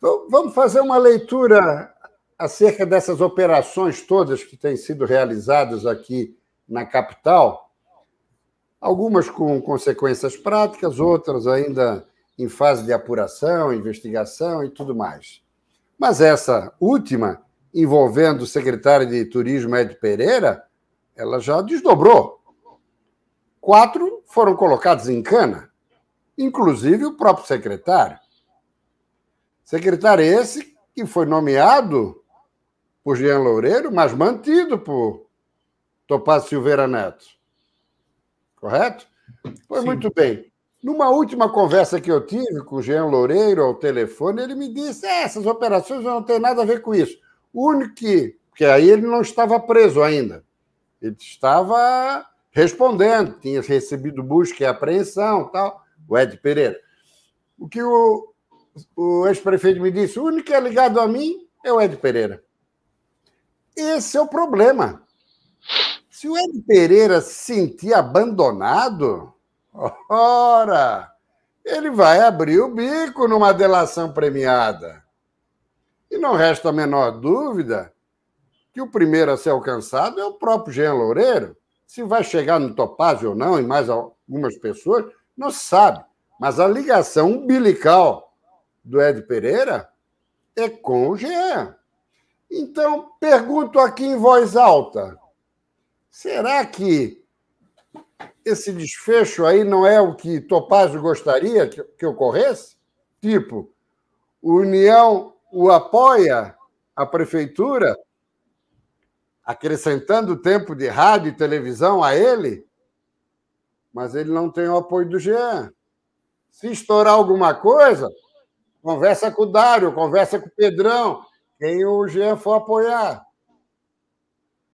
Vamos fazer uma leitura acerca dessas operações todas que têm sido realizadas aqui na capital, algumas com consequências práticas, outras ainda em fase de apuração, investigação e tudo mais. Mas essa última, envolvendo o secretário de Turismo Ed Pereira, ela já desdobrou. Quatro foram colocados em cana, inclusive o próprio secretário. Secretário esse que foi nomeado por Jean Loureiro, mas mantido por Topaz Silveira Neto. Correto? Pois Sim. muito bem. Numa última conversa que eu tive com o Jean Loureiro ao telefone, ele me disse: é, essas operações não têm nada a ver com isso. O único que. Porque aí ele não estava preso ainda. Ele estava respondendo, tinha recebido busca e apreensão tal, o Ed Pereira. O que o o ex-prefeito me disse: o único que é ligado a mim é o Ed Pereira. Esse é o problema. Se o Ed Pereira se sentir abandonado, ora, ele vai abrir o bico numa delação premiada. E não resta a menor dúvida que o primeiro a ser alcançado é o próprio Jean Loureiro. Se vai chegar no Topaz ou não, e mais algumas pessoas, não se sabe. Mas a ligação umbilical do Ed Pereira é com o Jean. Então, pergunto aqui em voz alta: será que esse desfecho aí não é o que Topazio gostaria que, que ocorresse? Tipo, o União o apoia, a prefeitura, acrescentando tempo de rádio e televisão a ele, mas ele não tem o apoio do Jean. Se estourar alguma coisa, Conversa com o Dário, conversa com o Pedrão, quem o Jean for apoiar.